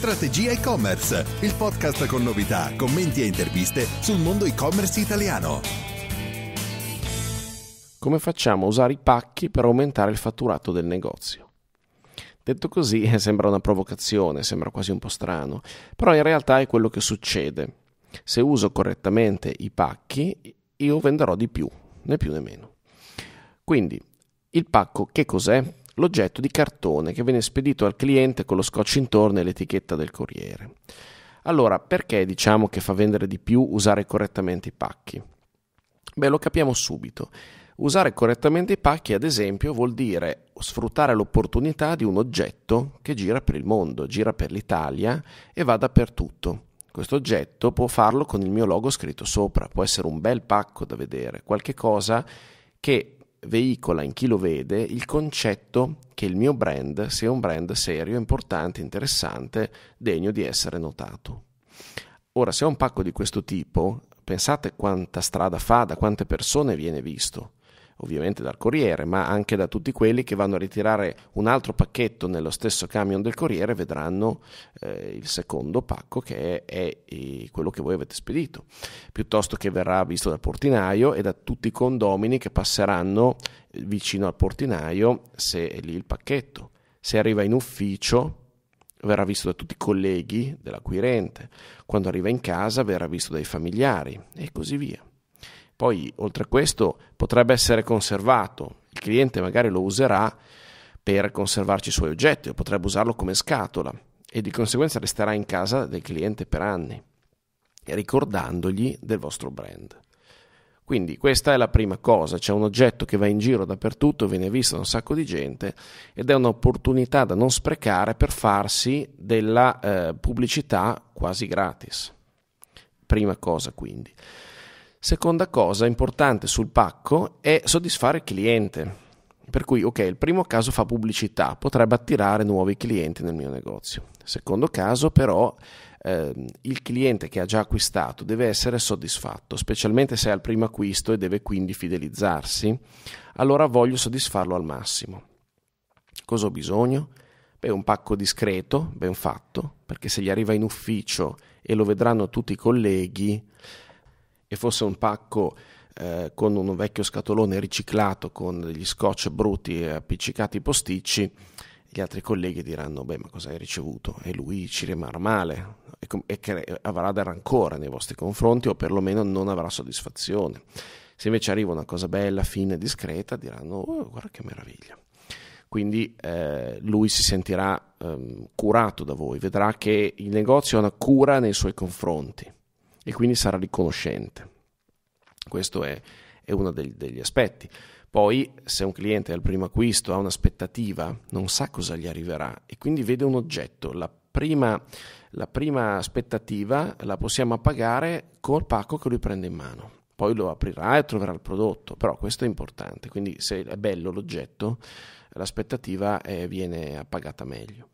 Strategia e-commerce, il podcast con novità, commenti e interviste sul mondo e-commerce italiano. Come facciamo a usare i pacchi per aumentare il fatturato del negozio? Detto così eh, sembra una provocazione, sembra quasi un po' strano, però in realtà è quello che succede. Se uso correttamente i pacchi, io venderò di più, né più né meno. Quindi, il pacco che cos'è? l'oggetto di cartone che viene spedito al cliente con lo scotch intorno e l'etichetta del corriere. Allora, perché diciamo che fa vendere di più usare correttamente i pacchi? Beh, lo capiamo subito. Usare correttamente i pacchi, ad esempio, vuol dire sfruttare l'opportunità di un oggetto che gira per il mondo, gira per l'Italia e va dappertutto. Questo oggetto può farlo con il mio logo scritto sopra, può essere un bel pacco da vedere, qualche cosa che veicola in chi lo vede il concetto che il mio brand sia un brand serio, importante, interessante, degno di essere notato. Ora, se ho un pacco di questo tipo, pensate quanta strada fa, da quante persone viene visto ovviamente dal Corriere, ma anche da tutti quelli che vanno a ritirare un altro pacchetto nello stesso camion del Corriere, vedranno eh, il secondo pacco che è, è, eh, quello che voi avete spedito, piuttosto che verrà visto dal portinaio e da tutti i condomini che passeranno vicino al portinaio se è lì il pacchetto. Se arriva in ufficio verrà visto da tutti i colleghi dell'acquirente, quando arriva in casa verrà visto dai familiari e così via. Poi, oltre a questo, potrebbe essere conservato. Il cliente magari lo userà per conservarci i suoi oggetti o potrebbe usarlo come scatola e di conseguenza resterà in casa del cliente per anni, ricordandogli del vostro brand. Quindi questa è la prima cosa, c'è un oggetto che va in giro dappertutto, viene visto da un sacco di gente ed è un'opportunità da non sprecare per farsi della eh, pubblicità quasi gratis. Prima cosa quindi. Seconda cosa importante sul pacco è soddisfare il cliente. Per cui, ok, il primo caso fa pubblicità, potrebbe attirare nuovi clienti nel mio negozio. Secondo caso, però, eh, il cliente che ha già acquistato deve essere soddisfatto, specialmente se è al primo acquisto e deve quindi fidelizzarsi. Allora voglio soddisfarlo al massimo. Cosa ho bisogno? Beh, un pacco discreto, ben fatto, perché se gli arriva in ufficio e lo vedranno tutti i colleghi, e fosse un pacco eh, con un vecchio scatolone riciclato con degli scotch brutti e appiccicati posticci, gli altri colleghi diranno: Beh, ma cosa hai ricevuto? E lui ci rimarrà male e, e che avrà del rancore nei vostri confronti o perlomeno non avrà soddisfazione. Se invece arriva una cosa bella, fine e discreta, diranno: oh, Guarda che meraviglia. Quindi eh, lui si sentirà ehm, curato da voi, vedrà che il negozio ha una cura nei suoi confronti e quindi sarà riconoscente. Questo è, è uno degli, degli aspetti. Poi, se un cliente al primo acquisto ha un'aspettativa, non sa cosa gli arriverà e quindi vede un oggetto, la prima, la prima aspettativa la possiamo appagare col pacco che lui prende in mano. Poi lo aprirà e troverà il prodotto, però questo è importante, quindi se è bello l'oggetto, l'aspettativa è, eh, viene appagata meglio.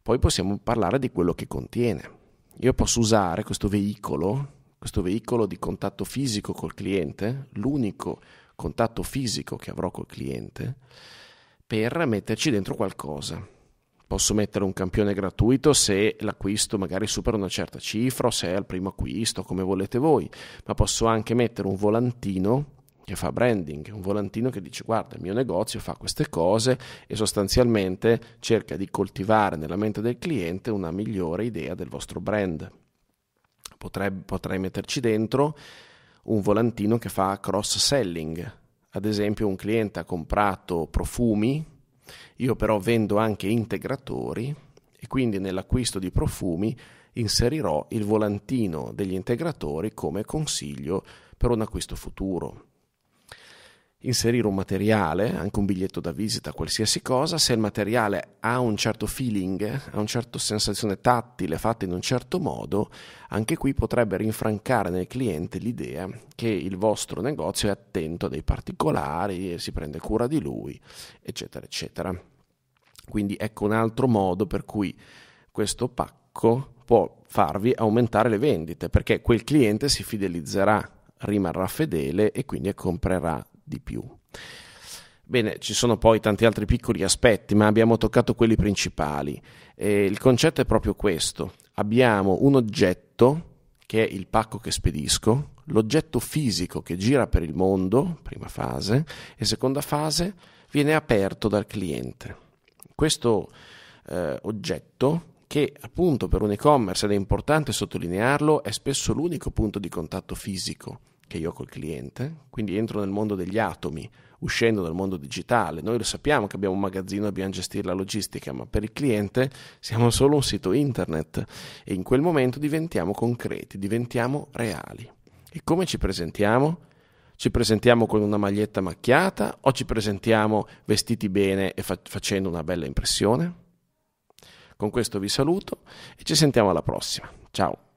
Poi possiamo parlare di quello che contiene io posso usare questo veicolo, questo veicolo di contatto fisico col cliente, l'unico contatto fisico che avrò col cliente, per metterci dentro qualcosa. Posso mettere un campione gratuito se l'acquisto magari supera una certa cifra, o se è al primo acquisto, come volete voi, ma posso anche mettere un volantino che fa branding, un volantino che dice guarda il mio negozio fa queste cose e sostanzialmente cerca di coltivare nella mente del cliente una migliore idea del vostro brand. Potrei, potrei metterci dentro un volantino che fa cross selling, ad esempio un cliente ha comprato profumi, io però vendo anche integratori e quindi nell'acquisto di profumi inserirò il volantino degli integratori come consiglio per un acquisto futuro inserire un materiale, anche un biglietto da visita, qualsiasi cosa, se il materiale ha un certo feeling, ha una certa sensazione tattile fatta in un certo modo, anche qui potrebbe rinfrancare nel cliente l'idea che il vostro negozio è attento a dei particolari e si prende cura di lui, eccetera, eccetera. Quindi ecco un altro modo per cui questo pacco può farvi aumentare le vendite, perché quel cliente si fidelizzerà rimarrà fedele e quindi comprerà di più. Bene, ci sono poi tanti altri piccoli aspetti, ma abbiamo toccato quelli principali. E il concetto è proprio questo. Abbiamo un oggetto, che è il pacco che spedisco, l'oggetto fisico che gira per il mondo, prima fase, e seconda fase viene aperto dal cliente. Questo eh, oggetto, che appunto per un e-commerce ed è importante sottolinearlo, è spesso l'unico punto di contatto fisico che io ho col cliente, quindi entro nel mondo degli atomi, uscendo dal mondo digitale. Noi lo sappiamo che abbiamo un magazzino, dobbiamo gestire la logistica, ma per il cliente siamo solo un sito internet e in quel momento diventiamo concreti, diventiamo reali. E come ci presentiamo? Ci presentiamo con una maglietta macchiata o ci presentiamo vestiti bene e fa- facendo una bella impressione? Con questo vi saluto e ci sentiamo alla prossima. Ciao!